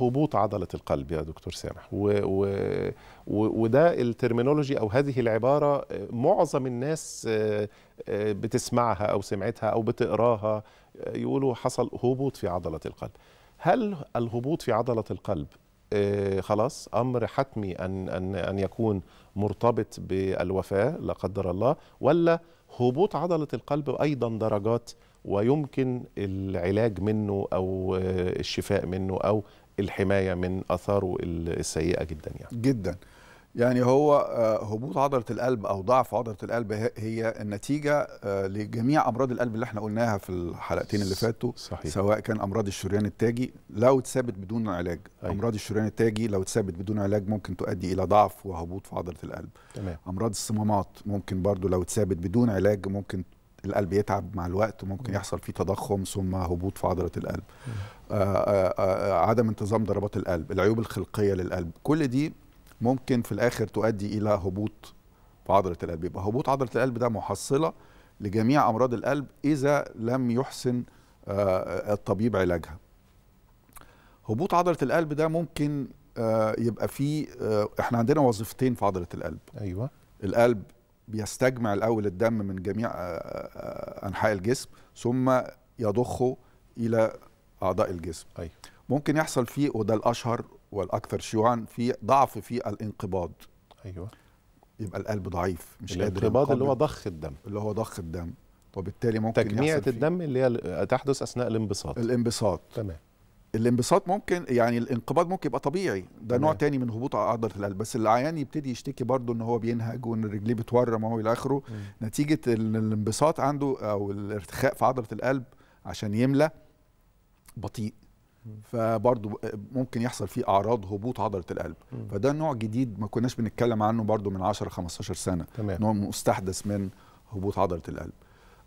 هبوط عضلة القلب يا دكتور سامح و... و... وده الترمينولوجي أو هذه العبارة آه، معظم الناس آه، آه، بتسمعها أو سمعتها أو بتقراها يقولوا حصل هبوط في عضلة القلب هل الهبوط في عضلة القلب خلاص أمر حتمي أن, أن, أن يكون مرتبط بالوفاة لا قدر الله ولا هبوط عضلة القلب أيضا درجات ويمكن العلاج منه أو الشفاء منه أو الحمايه من اثاره السيئه جدا يعني جدا يعني هو آه، هبوط عضله القلب او ضعف عضله القلب هي النتيجه آه، لجميع امراض القلب اللي احنا قلناها في الحلقتين اللي فاتوا صحيح. سواء كان امراض الشريان التاجي لو اتثبت بدون علاج أيوة. امراض الشريان التاجي لو اتثبت بدون علاج ممكن تؤدي الى ضعف وهبوط في عضله القلب تمام. امراض الصمامات ممكن برضو لو اتثبت بدون علاج ممكن القلب يتعب مع الوقت وممكن يحصل فيه تضخم ثم هبوط في عضله القلب آآ آآ آه، آه، آه، عدم انتظام ضربات القلب العيوب الخلقيه للقلب كل دي ممكن في الاخر تؤدي الى هبوط في عضله القلب يبقى هبوط عضله القلب ده محصله لجميع امراض القلب اذا لم يحسن الطبيب علاجها هبوط عضله القلب ده ممكن يبقى فيه احنا عندنا وظيفتين في عضله القلب ايوه القلب بيستجمع الاول الدم من جميع آه، آه، آه، انحاء الجسم ثم يضخه الى اعضاء الجسم أي. أيوه. ممكن يحصل فيه وده الاشهر والاكثر شيوعا في ضعف في الانقباض ايوه يبقى القلب ضعيف مش قادر الانقباض اللي هو ضخ الدم اللي هو ضخ الدم وبالتالي ممكن تجميعة الدم اللي هي تحدث اثناء الانبساط الانبساط تمام الانبساط ممكن يعني الانقباض ممكن يبقى طبيعي ده نوع تاني من هبوط عضله القلب بس العيان يبتدي يشتكي برضه ان هو بينهج وان رجليه بتورم وهو الى اخره نتيجه الانبساط عنده او الارتخاء في عضله القلب عشان يملى بطيء فبرضه ممكن يحصل فيه اعراض هبوط عضله القلب فده نوع جديد ما كناش بنتكلم عنه برضه من 10 15 سنه تمام. نوع مستحدث من هبوط عضله القلب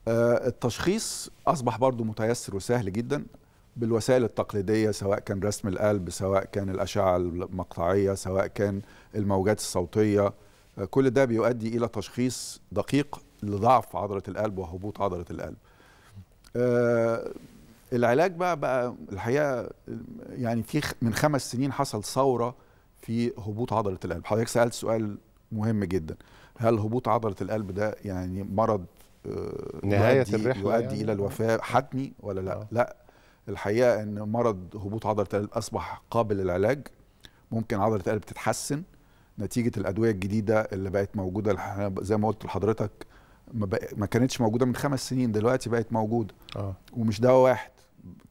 آه، التشخيص اصبح برضه متيسر وسهل جدا بالوسائل التقليدية سواء كان رسم القلب سواء كان الأشعة المقطعية سواء كان الموجات الصوتية آه، كل ده بيؤدي إلى تشخيص دقيق لضعف عضلة القلب وهبوط عضلة القلب آه، العلاج بقى بقى الحقيقة يعني في من خمس سنين حصل ثورة في هبوط عضلة القلب حضرتك سألت سؤال مهم جدا هل هبوط عضلة القلب ده يعني مرض آه، نهاية يؤدي الرحلة يؤدي يعني. إلى الوفاة حتمي ولا لا؟ أوه. لا الحقيقه ان مرض هبوط عضله القلب اصبح قابل للعلاج ممكن عضله القلب تتحسن نتيجه الادويه الجديده اللي بقت موجوده زي ما قلت لحضرتك ما كانتش موجوده من خمس سنين دلوقتي بقت موجوده آه. ومش دواء واحد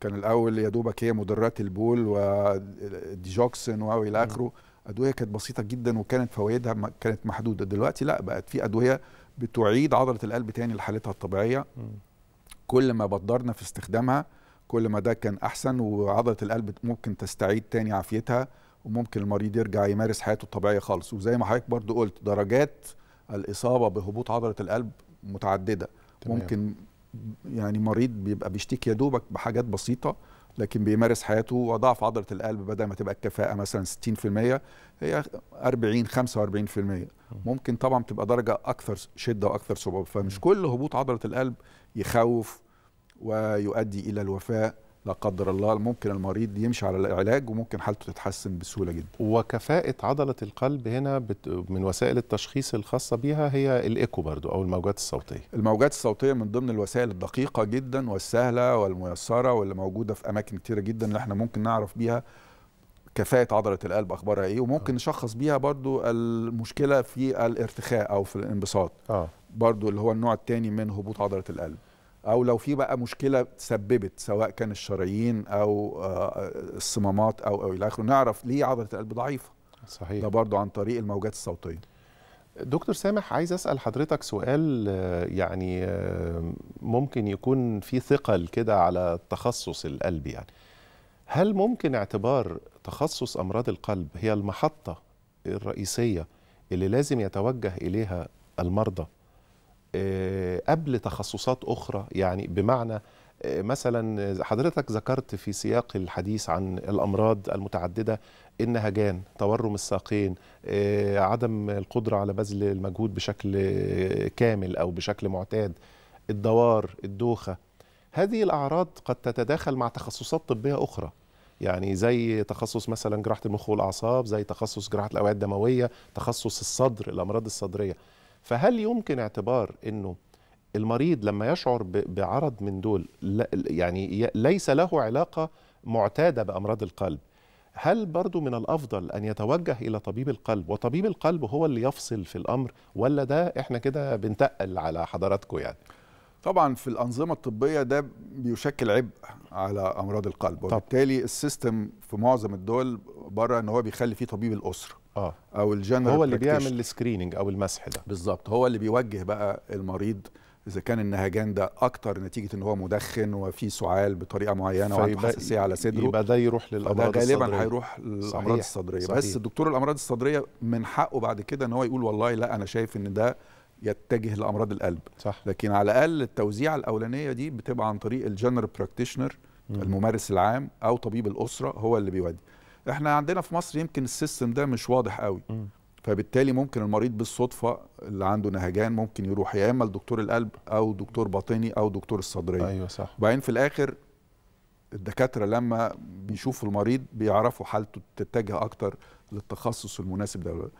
كان الاول يا دوبك هي مدرات البول وديجوكسين والى اخره ادويه كانت بسيطه جدا وكانت فوائدها كانت محدوده دلوقتي لا بقت في ادويه بتعيد عضله القلب تاني لحالتها الطبيعيه م. كل ما بدرنا في استخدامها كل ما ده كان احسن وعضله القلب ممكن تستعيد تاني عافيتها وممكن المريض يرجع يمارس حياته الطبيعيه خالص وزي ما حضرتك برضو قلت درجات الاصابه بهبوط عضله القلب متعدده تمام. ممكن يعني مريض بيبقى بيشتكي يا دوبك بحاجات بسيطه لكن بيمارس حياته وضعف عضله القلب بدل ما تبقى الكفاءه مثلا 60% هي 40 45% ممكن طبعا تبقى درجه اكثر شده واكثر صعوبه فمش كل هبوط عضله القلب يخوف ويؤدي الى الوفاه لا قدر الله ممكن المريض يمشي على العلاج وممكن حالته تتحسن بسهوله جدا وكفاءه عضله القلب هنا بت... من وسائل التشخيص الخاصه بيها هي الايكو برضو او الموجات الصوتيه الموجات الصوتيه من ضمن الوسائل الدقيقه جدا والسهله والميسره واللي موجوده في اماكن كتيره جدا اللي احنا ممكن نعرف بيها كفاءة عضلة القلب أخبارها إيه وممكن آه. نشخص بيها برضو المشكلة في الارتخاء أو في الانبساط آه. برضو اللي هو النوع الثاني من هبوط عضلة القلب او لو في بقى مشكله تسببت سواء كان الشرايين او آه، الصمامات او او الى اخره نعرف ليه عضله القلب ضعيفه صحيح ده برضو عن طريق الموجات الصوتيه دكتور سامح عايز اسال حضرتك سؤال آه، يعني آه، ممكن يكون في ثقل كده على تخصص القلب يعني هل ممكن اعتبار تخصص امراض القلب هي المحطه الرئيسيه اللي لازم يتوجه اليها المرضى آه، قبل تخصصات أخرى يعني بمعنى آه، مثلا حضرتك ذكرت في سياق الحديث عن الأمراض المتعددة النهجان تورم الساقين آه، عدم القدرة على بذل المجهود بشكل كامل أو بشكل معتاد الدوار الدوخة هذه الأعراض قد تتداخل مع تخصصات طبية أخرى يعني زي تخصص مثلا جراحة المخ والأعصاب زي تخصص جراحة الأوعية الدموية تخصص الصدر الأمراض الصدرية فهل يمكن اعتبار انه المريض لما يشعر بعرض من دول يعني ليس له علاقه معتاده بامراض القلب هل برضو من الافضل ان يتوجه الى طبيب القلب وطبيب القلب هو اللي يفصل في الامر ولا ده احنا كده بنتقل على حضراتكم يعني طبعا في الانظمه الطبيه ده بيشكل عبء على امراض القلب وبالتالي السيستم في معظم الدول بره ان هو بيخلي فيه طبيب الاسره اه او الجنرال هو اللي بيعمل السكريننج او المسح ده بالظبط هو اللي بيوجه بقى المريض اذا كان النهجان ده اكتر نتيجه ان هو مدخن وفي سعال بطريقه معينه وعنده حساسيه على صدره يبقى ده يروح للامراض الصدريه غالبا هيروح للامراض الصدريه صحيح. بس الدكتور الامراض الصدريه من حقه بعد كده ان هو يقول والله لا انا شايف ان ده يتجه لامراض القلب صح. لكن على الاقل التوزيع الاولانيه دي بتبقى عن طريق الجنرال براكتيشنر الممارس العام او طبيب الاسره هو اللي بيودي احنا عندنا في مصر يمكن السيستم ده مش واضح قوي م. فبالتالي ممكن المريض بالصدفه اللي عنده نهجان ممكن يروح يا اما لدكتور القلب او دكتور باطني او دكتور الصدريه ايوه صح وبعدين في الاخر الدكاتره لما بيشوفوا المريض بيعرفوا حالته تتجه اكتر للتخصص المناسب ده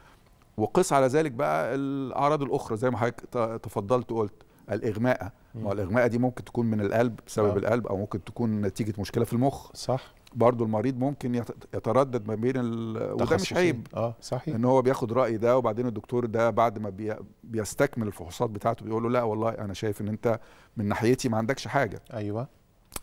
وقس على ذلك بقى الاعراض الاخرى زي ما حضرتك تفضلت وقلت الاغماء ما الاغماء دي ممكن تكون من القلب بسبب آه. القلب او ممكن تكون نتيجه مشكله في المخ صح برضه المريض ممكن يتردد ما بين وده مش عيب اه صحيح ان هو بياخد راي ده وبعدين الدكتور ده بعد ما بي... بيستكمل الفحوصات بتاعته بيقول له لا والله انا شايف ان انت من ناحيتي ما عندكش حاجه ايوه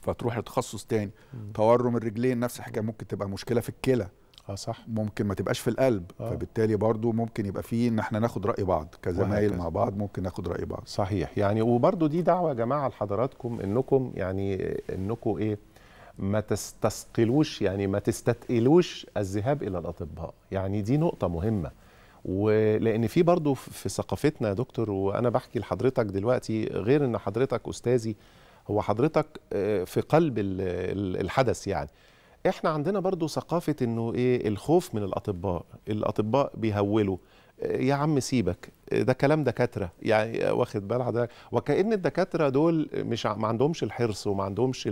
فتروح لتخصص تاني مم. تورم الرجلين نفس الحكايه ممكن تبقى مشكله في الكلى اه صح ممكن ما تبقاش في القلب آه. فبالتالي برضو ممكن يبقى فيه ان احنا ناخد راي بعض كزمايل مع بعض ممكن ناخد راي بعض صحيح يعني وبرضو دي دعوه يا جماعه لحضراتكم انكم يعني انكم ايه ما تستثقلوش يعني ما تستثقلوش الذهاب الى الاطباء يعني دي نقطه مهمه ولان في برضه في ثقافتنا يا دكتور وانا بحكي لحضرتك دلوقتي غير ان حضرتك استاذي هو حضرتك آه، في قلب الحدث يعني احنا عندنا برضه ثقافه انه ايه الخوف من الاطباء الاطباء بيهولوا يا عم سيبك ده كلام دكاتره يعني واخد بال حضرتك وكان الدكاتره دول مش ما عندهمش الحرص وما عندهمش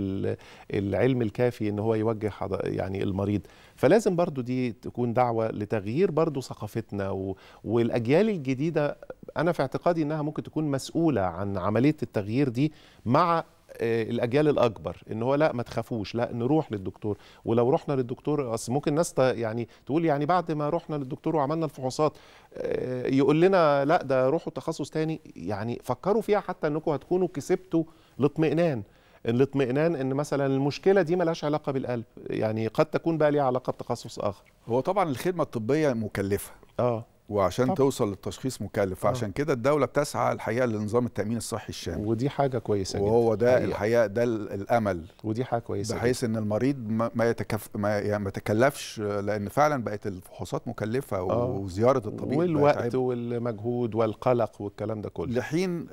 العلم الكافي ان هو يوجه يعني المريض فلازم برضو دي تكون دعوه لتغيير برضو ثقافتنا والاجيال الجديده انا في اعتقادي انها ممكن تكون مسؤوله عن عمليه التغيير دي مع آه، الاجيال الاكبر ان هو لا ما تخافوش لا نروح للدكتور ولو رحنا للدكتور اصل ممكن ناس يعني تقول يعني بعد ما رحنا للدكتور وعملنا الفحوصات آه، يقول لنا لا ده روحوا تخصص تاني يعني فكروا فيها حتى انكم هتكونوا كسبتوا الاطمئنان الاطمئنان ان مثلا المشكله دي ملهاش علاقه بالقلب يعني قد تكون بقى ليها علاقه بتخصص اخر هو طبعا الخدمه الطبيه مكلفه اه وعشان طب. توصل للتشخيص مكلف آه. فعشان كده الدوله بتسعى الحقيقه لنظام التامين الصحي الشامل ودي حاجه كويسه وهو جدا. ده حقيقة. الحقيقه ده الامل ودي حاجه كويسه بحيث ان المريض ما يتكف ما, يعني ما يتكلفش لان فعلا بقت الفحوصات مكلفه أوه. وزياره الطبيب والوقت والمجهود والقلق والكلام ده كله لحين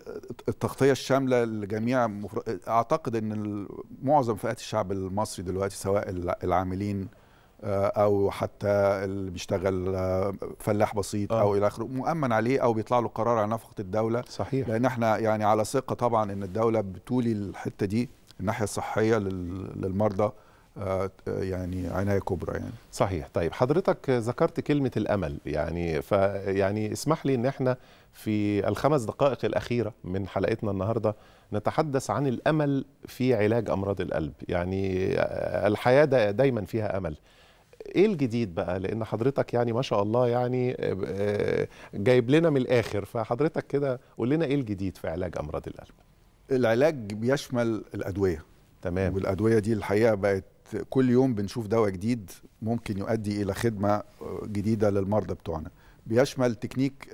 التغطيه الشامله لجميع مفر... اعتقد ان معظم فئات الشعب المصري دلوقتي سواء العاملين آه، او حتى اللي بيشتغل آه، فلاح بسيط آه. او الى اخره مؤمن عليه او بيطلع له قرار على نفقه الدوله صحيح لان احنا يعني على ثقه طبعا ان الدوله بتولي الحته دي الناحيه الصحيه للمرضى يعني عنايه كبرى يعني صحيح طيب حضرتك ذكرت كلمه الامل يعني فيعني اسمح لي ان احنا في الخمس دقائق الاخيره من حلقتنا النهارده نتحدث عن الامل في علاج امراض القلب يعني الحياه دايما فيها امل ايه الجديد بقى لان حضرتك يعني ما شاء الله يعني آه، آه، جايب لنا من الاخر فحضرتك كده قول لنا ايه الجديد في علاج امراض القلب العلاج بيشمل الادويه تمام والادويه دي الحقيقه بقت كل يوم بنشوف دواء جديد ممكن يؤدي الى خدمه آه، جديده للمرضى بتوعنا بيشمل تكنيك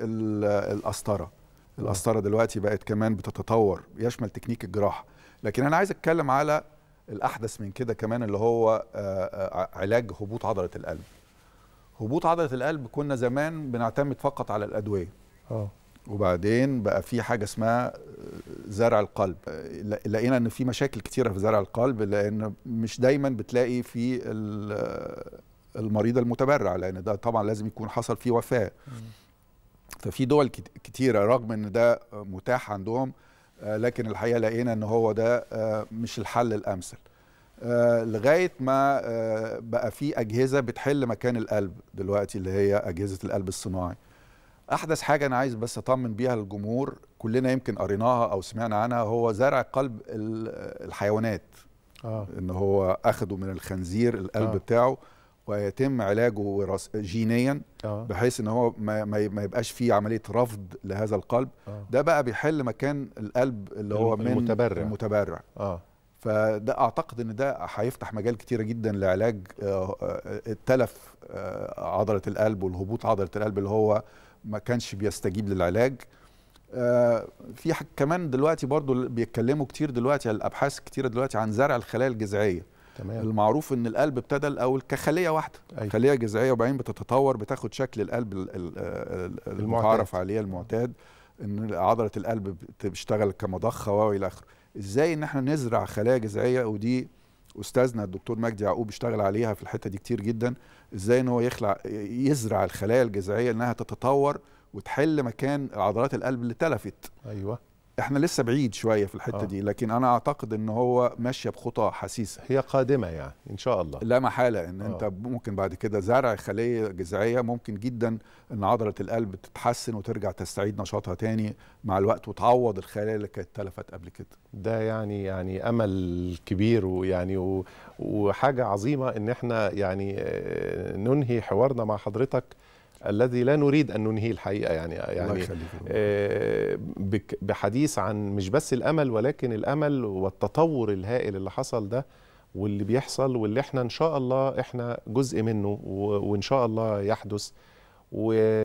القسطره القسطره دلوقتي بقت كمان بتتطور بيشمل تكنيك الجراحه لكن انا عايز اتكلم على الاحدث من كده كمان اللي هو آه، آه، علاج هبوط عضله القلب هبوط عضله القلب كنا زمان بنعتمد فقط على الادويه اه وبعدين بقى في حاجه اسمها آه، زرع القلب لقينا ان في مشاكل كتيره في زرع القلب لان مش دايما بتلاقي في المريض المتبرع لان ده طبعا لازم يكون حصل فيه وفاه ففي دول كتيره رغم ان ده متاح عندهم آه، لكن الحقيقه لقينا ان هو ده آه، مش الحل الامثل آه، لغايه ما بقى في اجهزه بتحل مكان القلب دلوقتي اللي هي اجهزه القلب الصناعي احدث حاجه انا عايز بس اطمن بيها الجمهور كلنا يمكن قريناها او سمعنا عنها هو زرع قلب الحيوانات آه. ان هو اخده من الخنزير القلب آه. بتاعه ويتم علاجه جينيا آه. بحيث ان هو ما, ما يبقاش فيه عمليه رفض لهذا القلب آه. ده بقى بيحل مكان القلب اللي هو المتبرع. من المتبرع المتبرع اه فده اعتقد ان ده هيفتح مجال كتير جدا لعلاج آه، آه، التلف آه، عضله القلب والهبوط عضله القلب اللي هو ما كانش بيستجيب للعلاج في كمان دلوقتي برضو بيتكلموا كتير دلوقتي الابحاث كتيره دلوقتي عن زرع الخلايا الجذعيه تمام. المعروف ان القلب ابتدى الاول كخليه واحده أيوة. خليه جذعيه وبعدين بتتطور بتاخد شكل القلب المتعارف عليه المعتاد ان عضله القلب بتشتغل كمضخه والى اخره ازاي ان احنا نزرع خلايا جذعيه ودي استاذنا الدكتور مجدي يعقوب اشتغل عليها في الحته دي كتير جدا ازاي ان هو يخلع يزرع الخلايا الجذعيه انها تتطور وتحل مكان عضلات القلب اللي تلفت ايوه احنا لسه بعيد شويه في الحته آه. دي لكن انا اعتقد ان هو ماشيه بخطى حسيسه هي قادمه يعني ان شاء الله لا محاله ان آه. انت ممكن بعد كده زرع خليه جذعيه ممكن جدا ان عضله القلب تتحسن وترجع تستعيد نشاطها تاني مع الوقت وتعوض الخلايا اللي كانت تلفت قبل كده ده يعني يعني امل كبير ويعني وحاجه عظيمه ان احنا يعني آه، ننهي حوارنا مع حضرتك الذي لا نريد ان ننهيه الحقيقه يعني يعني آه، بحديث عن مش بس الامل ولكن الامل والتطور الهائل اللي حصل ده واللي بيحصل واللي احنا ان شاء الله احنا جزء منه وان شاء الله يحدث و